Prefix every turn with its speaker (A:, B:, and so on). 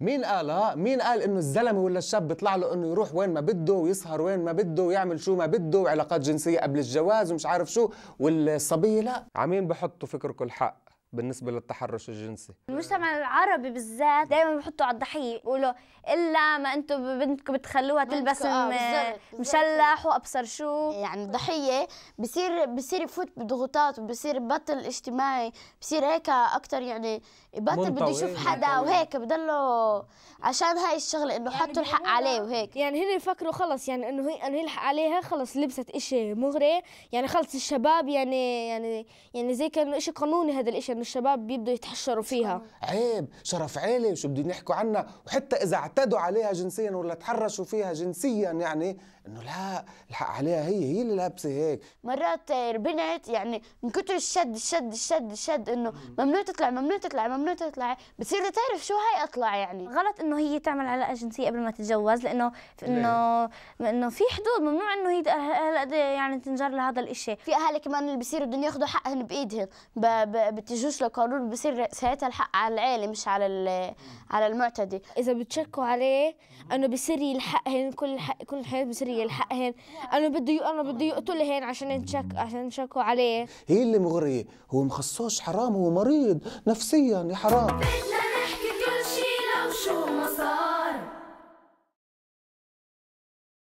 A: مين قال مين قال انه الزلمه ولا الشاب بيطلع له انه يروح وين ما بده ويسهر وين ما بده ويعمل شو ما بده وعلاقات جنسيه قبل الجواز ومش عارف شو والصبيه لا عمين بحطوا فكركم الحق بالنسبه للتحرش الجنسي
B: المجتمع العربي بالذات دائما بحطوا على الضحيه بيقولوا الا ما انتم بنتكم بتخلوها تلبس آه مشلح وابصر شو يعني الضحيه بصير بصير يفوت بضغوطات وبصير بطل اجتماعي بصير هيك اكثر يعني بطل بده يشوف إيه حدا منطوي.
C: وهيك بضله عشان هاي الشغله انه يعني حطوا الحق عليه وهيك يعني هن يفكروا خلص يعني انه هي انه الحق عليها خلص لبست إشي مغري يعني خلص الشباب يعني يعني يعني زي كانه إشي قانوني هذا الإشي من الشباب بيبدوا يتحشروا فيها
A: عيب شرف عيله وشو بدهم يحكوا عنها وحتى اذا اعتدوا عليها جنسيا ولا تحرشوا فيها جنسيا يعني انه لا الحق عليها هي هي اللي لابسه هيك
B: مرات البنت يعني من كثر الشد الشد الشد الشد انه ممنوع تطلع ممنوع تطلع ممنوع تطلع بتصير تعرف شو هاي اطلع يعني غلط انه هي تعمل علاقه جنسيه قبل ما تتجوز لانه انه انه في حدود ممنوع انه هي هلا إيه يعني تنجر لهذا الشيء في اهالي كمان اللي بصيروا بدهم ياخذوا حقهن بايدهن بتجوز يجوز للقانون بصير ساعتها الحق على العالي مش على
C: على المعتدي اذا بتشكوا عليه انه بصير يلحقهن كل الحق كل الحياه بصير يلحقهن انه بده انه بده يقتلهن عشان نشك عشان نشكوا عليه
A: هي اللي مغريه هو مخصوش حرام هو مريض نفسيا يا حرام بدنا
C: نحكي كل شيء لو شو ما صار